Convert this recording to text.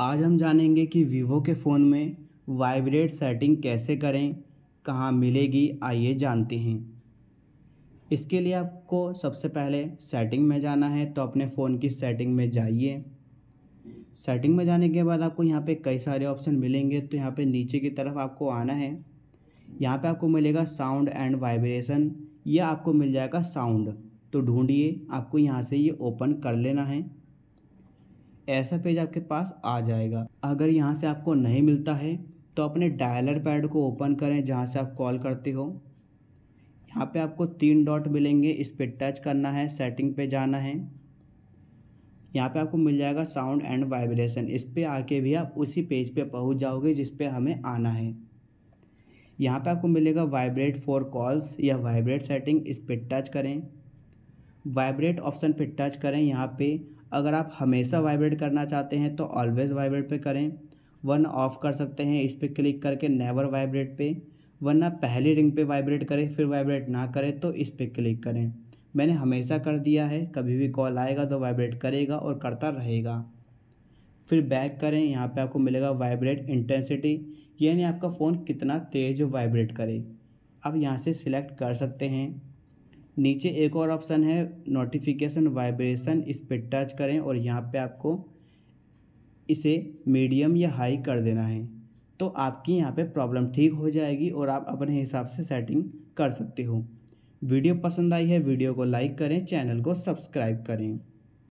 आज हम जानेंगे कि वीवो के फ़ोन में वाइब्रेट सेटिंग कैसे करें कहाँ मिलेगी आइए जानते हैं इसके लिए आपको सबसे पहले सेटिंग में जाना है तो अपने फ़ोन की सेटिंग में जाइए सेटिंग में जाने के बाद आपको यहाँ पे कई सारे ऑप्शन मिलेंगे तो यहाँ पे नीचे की तरफ आपको आना है यहाँ पे आपको मिलेगा साउंड एंड वाइब्रेशन या आपको मिल जाएगा साउंड तो ढूंढिए आपको यहाँ से ये ओपन कर लेना है ऐसा पेज आपके पास आ जाएगा अगर यहाँ से आपको नहीं मिलता है तो अपने डायलर पैड को ओपन करें जहाँ से आप कॉल करते हो यहाँ पे आपको तीन डॉट मिलेंगे इस पर टच करना है सेटिंग पे जाना है यहाँ पे आपको मिल जाएगा साउंड एंड वाइब्रेशन इस पर आके भी आप उसी पेज पे पहुँच जाओगे जिस पे हमें आना है यहाँ पे आपको मिलेगा वाइब्रेट फॉर कॉल्स या वाइब्रेट सेटिंग इस पर टच करें वाइब्रेट ऑप्शन पर टच करें यहाँ पर अगर आप हमेशा वाइब्रेट करना चाहते हैं तो ऑलवेज़ वाइब्रेट पे करें वन ऑफ कर सकते हैं इस पर क्लिक करके नेवर वाइब्रेट पे वरना पहली रिंग पे वाइब्रेट करें फिर वाइब्रेट ना करें तो इस पर क्लिक करें मैंने हमेशा कर दिया है कभी भी कॉल आएगा तो वाइब्रेट करेगा और करता रहेगा फिर बैक करें यहाँ पर आपको मिलेगा वाइब्रेट इंटेंसिटी यानी आपका फ़ोन कितना तेज़ वाइब्रेट करे आप यहाँ से सिलेक्ट कर सकते हैं नीचे एक और ऑप्शन है नोटिफिकेशन वाइब्रेशन इस पर टच करें और यहाँ पे आपको इसे मीडियम या हाई कर देना है तो आपकी यहाँ पे प्रॉब्लम ठीक हो जाएगी और आप अपने हिसाब से सेटिंग कर सकते हो वीडियो पसंद आई है वीडियो को लाइक करें चैनल को सब्सक्राइब करें